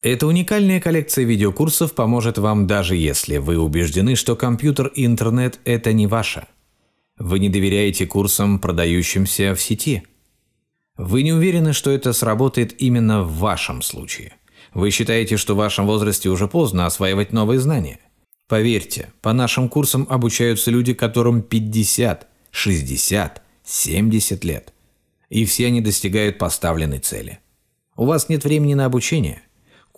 Эта уникальная коллекция видеокурсов поможет вам даже если вы убеждены, что компьютер и интернет – это не ваше. Вы не доверяете курсам, продающимся в сети. Вы не уверены, что это сработает именно в вашем случае. Вы считаете, что в вашем возрасте уже поздно осваивать новые знания. Поверьте, по нашим курсам обучаются люди, которым 50, 60, 70 лет. И все они достигают поставленной цели. У вас нет времени на обучение.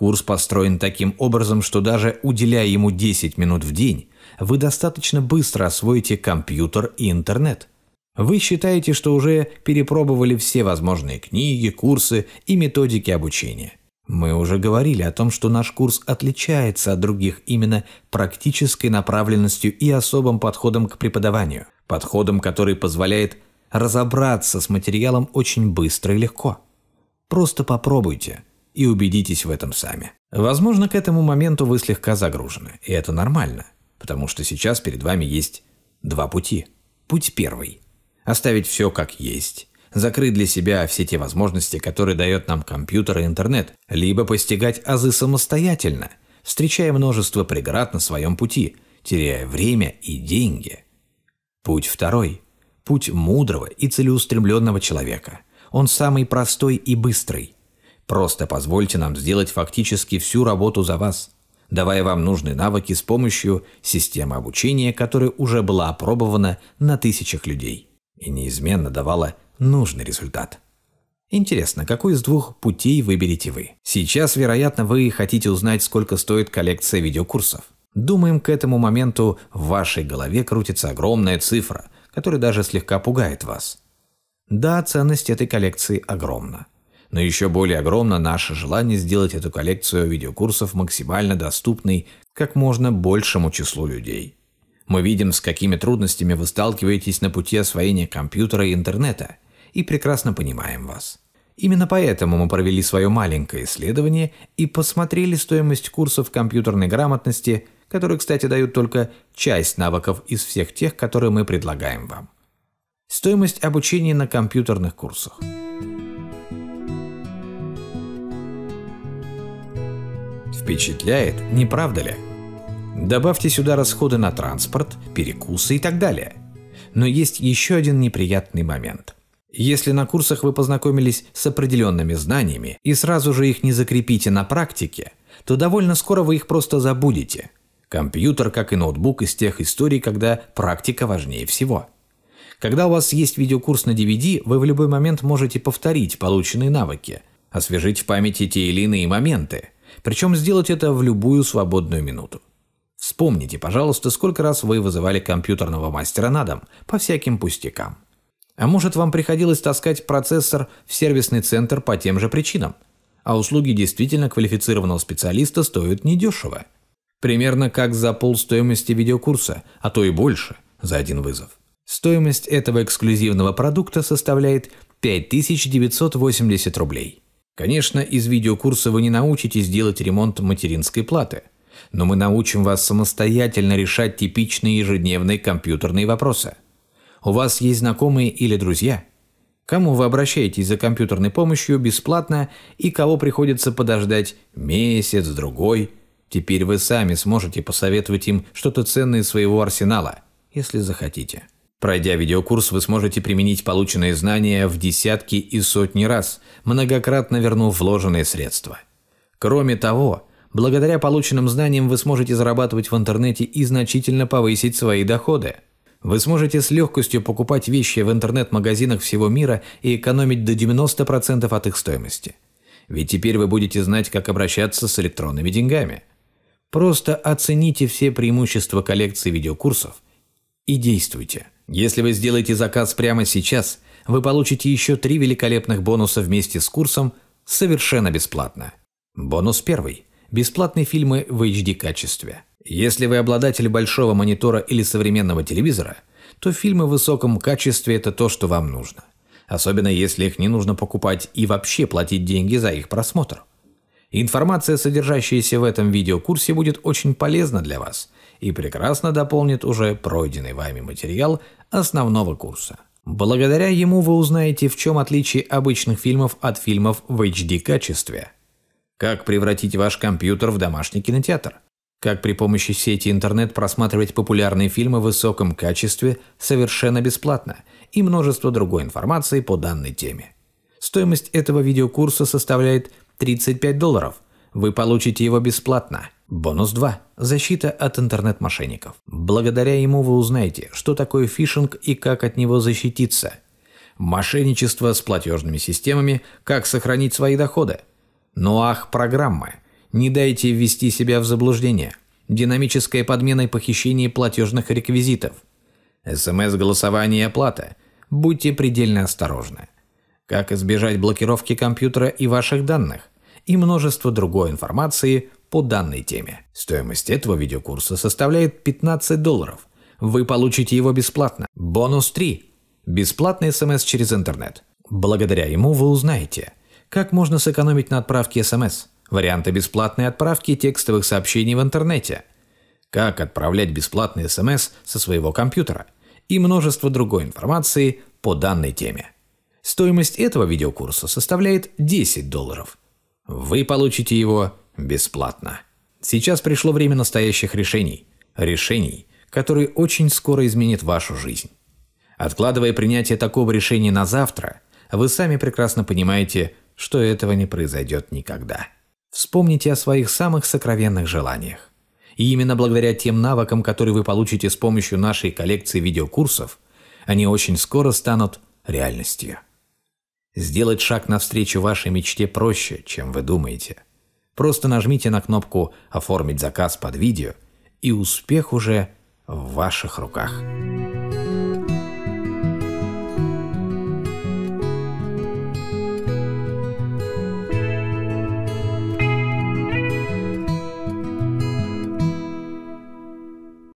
Курс построен таким образом, что даже уделяя ему 10 минут в день, вы достаточно быстро освоите компьютер и интернет. Вы считаете, что уже перепробовали все возможные книги, курсы и методики обучения. Мы уже говорили о том, что наш курс отличается от других именно практической направленностью и особым подходом к преподаванию, подходом, который позволяет разобраться с материалом очень быстро и легко. Просто попробуйте – и убедитесь в этом сами. Возможно, к этому моменту вы слегка загружены, и это нормально, потому что сейчас перед вами есть два пути. Путь первый – оставить все как есть, закрыть для себя все те возможности, которые дает нам компьютер и интернет, либо постигать азы самостоятельно, встречая множество преград на своем пути, теряя время и деньги. Путь второй – путь мудрого и целеустремленного человека. Он самый простой и быстрый – Просто позвольте нам сделать фактически всю работу за вас, давая вам нужные навыки с помощью системы обучения, которая уже была опробована на тысячах людей и неизменно давала нужный результат. Интересно, какой из двух путей выберете вы? Сейчас, вероятно, вы хотите узнать, сколько стоит коллекция видеокурсов. Думаем, к этому моменту в вашей голове крутится огромная цифра, которая даже слегка пугает вас. Да, ценность этой коллекции огромна но еще более огромно наше желание сделать эту коллекцию видеокурсов максимально доступной как можно большему числу людей. Мы видим, с какими трудностями вы сталкиваетесь на пути освоения компьютера и интернета, и прекрасно понимаем вас. Именно поэтому мы провели свое маленькое исследование и посмотрели стоимость курсов компьютерной грамотности, которые, кстати, дают только часть навыков из всех тех, которые мы предлагаем вам. Стоимость обучения на компьютерных курсах – Впечатляет, не правда ли? Добавьте сюда расходы на транспорт, перекусы и так далее. Но есть еще один неприятный момент. Если на курсах вы познакомились с определенными знаниями и сразу же их не закрепите на практике, то довольно скоро вы их просто забудете. Компьютер, как и ноутбук из тех историй, когда практика важнее всего. Когда у вас есть видеокурс на DVD, вы в любой момент можете повторить полученные навыки, освежить в памяти те или иные моменты – причем сделать это в любую свободную минуту. Вспомните, пожалуйста, сколько раз вы вызывали компьютерного мастера на дом по всяким пустякам. А может, вам приходилось таскать процессор в сервисный центр по тем же причинам? А услуги действительно квалифицированного специалиста стоят недешево. Примерно как за полстоимости видеокурса, а то и больше, за один вызов. Стоимость этого эксклюзивного продукта составляет 5980 рублей. Конечно, из видеокурса вы не научитесь делать ремонт материнской платы, но мы научим вас самостоятельно решать типичные ежедневные компьютерные вопросы. У вас есть знакомые или друзья? Кому вы обращаетесь за компьютерной помощью бесплатно и кого приходится подождать месяц-другой? Теперь вы сами сможете посоветовать им что-то ценное из своего арсенала, если захотите. Пройдя видеокурс, вы сможете применить полученные знания в десятки и сотни раз, многократно вернув вложенные средства. Кроме того, благодаря полученным знаниям вы сможете зарабатывать в интернете и значительно повысить свои доходы. Вы сможете с легкостью покупать вещи в интернет-магазинах всего мира и экономить до 90% от их стоимости. Ведь теперь вы будете знать, как обращаться с электронными деньгами. Просто оцените все преимущества коллекции видеокурсов и действуйте. Если вы сделаете заказ прямо сейчас, вы получите еще три великолепных бонуса вместе с курсом совершенно бесплатно. Бонус первый. Бесплатные фильмы в HD качестве. Если вы обладатель большого монитора или современного телевизора, то фильмы в высоком качестве – это то, что вам нужно. Особенно если их не нужно покупать и вообще платить деньги за их просмотр. Информация, содержащаяся в этом видеокурсе, будет очень полезна для вас – и прекрасно дополнит уже пройденный вами материал основного курса. Благодаря ему вы узнаете, в чем отличие обычных фильмов от фильмов в HD-качестве. Как превратить ваш компьютер в домашний кинотеатр. Как при помощи сети интернет просматривать популярные фильмы в высоком качестве совершенно бесплатно и множество другой информации по данной теме. Стоимость этого видеокурса составляет 35 долларов. Вы получите его бесплатно. Бонус 2. Защита от интернет-мошенников. Благодаря ему вы узнаете, что такое фишинг и как от него защититься. Мошенничество с платежными системами, как сохранить свои доходы. Ну ах, программы. Не дайте ввести себя в заблуждение. Динамическая подмена и похищение платежных реквизитов. СМС-голосование и оплата. Будьте предельно осторожны. Как избежать блокировки компьютера и ваших данных. И множество другой информации – по данной теме. Стоимость этого видеокурса составляет 15 долларов. Вы получите его бесплатно. Бонус 3. Бесплатный смс эм через интернет. Благодаря ему вы узнаете, как можно сэкономить на отправке смс, эм варианты бесплатной отправки текстовых сообщений в интернете, как отправлять бесплатный смс эм со своего компьютера и множество другой информации по данной теме. Стоимость этого видеокурса составляет 10 долларов. Вы получите его бесплатно. Сейчас пришло время настоящих решений. Решений, которые очень скоро изменят вашу жизнь. Откладывая принятие такого решения на завтра, вы сами прекрасно понимаете, что этого не произойдет никогда. Вспомните о своих самых сокровенных желаниях. И именно благодаря тем навыкам, которые вы получите с помощью нашей коллекции видеокурсов, они очень скоро станут реальностью. Сделать шаг навстречу вашей мечте проще, чем вы думаете – Просто нажмите на кнопку «Оформить заказ под видео» и успех уже в ваших руках.